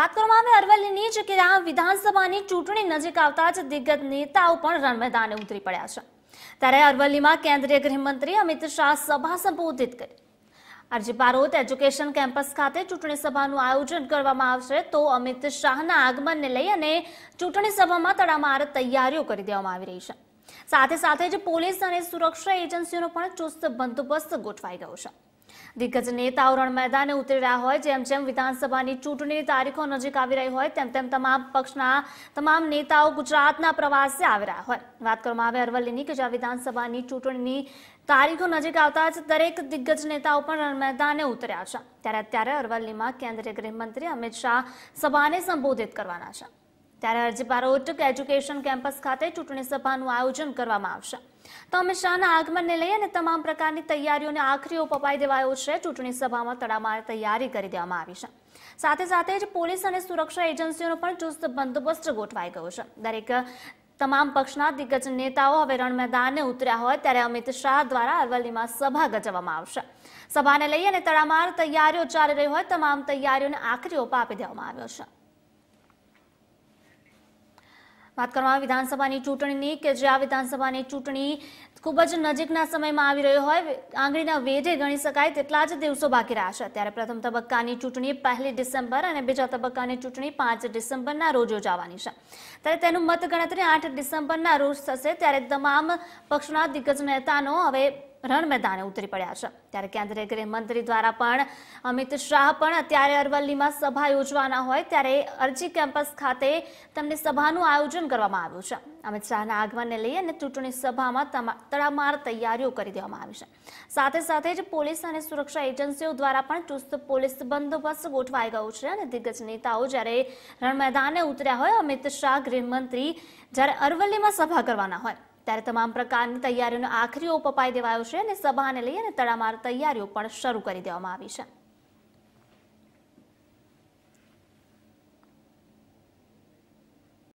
વાત કરવામાં આવે અરવલ્લીની જે કે આ વિધાનસભાની ચૂંટણી નજીક આવતા જ દિગ્ગજ નેતાઓ પણ રણમેદાને ઉતરી પડ્યા છે ત્યારે અરવલ્લીમાં કેન્દ્રીય ગૃહમંત્રી અમિત શાહ સભા સંબોધિત કરી આરજી બારોત એજ્યુકેશન કેમ્પસ ખાતે ચૂંટણી સભાનું આયોજન કરવામાં આવશે તો અમિત શાહના આગમનને લઈ અને ચૂંટણી સભામાં તડામાર તૈયારીઓ કરી દેવામાં આવી રહી છે સાથે સાથે જ પોલીસ અને સુરક્ષા એજન્સીઓનો પણ ચુસ્ત બંદોબસ્ત ગોઠવાઈ ગયો છે દિગ્ગજ નેતાઓ રણમેદાને ઉતરી રહ્યા હોય જેમ જેમ વિધાનસભાની ચૂંટણીની તારીખો નજીક આવી રહી હોય તેમ તેમ તમામ પક્ષના તમામ નેતાઓ ગુજરાતના પ્રવાસે આવી રહ્યા હોય વાત કરવામાં આવે અરવલ્લીની કે જ્યાં વિધાનસભાની ચૂંટણીની તારીખો નજીક આવતા જ દરેક દિગ્ગજ નેતાઓ પણ રણમેદાને ઉતર્યા છે ત્યારે અત્યારે અરવલ્લીમાં કેન્દ્રીય ગૃહમંત્રી અમિત શાહ સભાને સંબોધિત કરવાના છે ત્યારે હરજી બારોટ એજ્યુકેશન કેમ્પસ ખાતે ચૂંટણી સભાનું આયોજન કરવામાં આવશે તો અમિત શાહના આગમનને લઈ અને તમામ પ્રકારની તૈયારીઓને આખરી ઓપ અપાઈ દેવાયો છે ચૂંટણી સભામાં તડામાર તૈયારી કરી દેવામાં આવી છે સાથે સાથે જ પોલીસ અને સુરક્ષા એજન્સીઓનો પણ ચુસ્ત બંદોબસ્ત ગોઠવાઈ ગયો છે દરેક તમામ પક્ષના દિગ્ગજ નેતાઓ હવે રણ મેદાને ઉતર્યા હોય ત્યારે અમિત શાહ દ્વારા અરવલ્લીમાં સભા ગજવવામાં આવશે સભાને લઈ અને તડામાર તૈયારીઓ ચાલી રહી હોય તમામ તૈયારીઓને આખરી ઓપ આપી દેવામાં આવ્યો છે વાત કરવામાં વિધાનસભાની ચૂંટણીની કે જે આ વિધાનસભાની ચૂંટણી ખૂબ જ નજીકના સમયમાં આવી રહ્યો હોય આંગળીના વેઢે ગણી શકાય તેટલા જ દિવસો બાકી રહ્યા છે ત્યારે પ્રથમ તબક્કાની ચૂંટણી પહેલી ડિસેમ્બર અને બીજા તબક્કાની ચૂંટણી પાંચ ડિસેમ્બરના રોજ યોજાવાની છે ત્યારે તેનું મતગણતરી આઠ ડિસેમ્બરના રોજ થશે ત્યારે તમામ પક્ષના દિગ્ગજ નેતાનો હવે રણ મેદાને ઉતરી પડ્યા છે ત્યારે કેન્દ્રીય ગૃહમંત્રી દ્વારા પણ અમિત શાહ પણ અત્યારે અરવલ્લીમાં સભા યોજવાના હોય ત્યારે અરજી કેમ્પસ ખાતે તેમની સભાનું આયોજન કરવામાં આવ્યું છે અમિત શાહના આગમનને લઈ અને ચૂંટણી સભામાં તડામાર તૈયારીઓ કરી દેવામાં આવી છે સાથે સાથે જ પોલીસ અને સુરક્ષા એજન્સીઓ દ્વારા પણ ચુસ્ત પોલીસ બંદોબસ્ત ગોઠવાઈ ગયો છે અને દિગ્ગજ નેતાઓ જ્યારે રણ મેદાને ઉતર્યા હોય અમિત શાહ ગૃહમંત્રી જ્યારે અરવલ્લીમાં સભા કરવાના હોય ત્યારે તમામ પ્રકારની તૈયારીઓનો આખરી ઓપ અપાઈ દેવાયો છે અને સભાને લઈ અને તડામાર તૈયારીઓ પણ શરૂ કરી દેવામાં આવી છે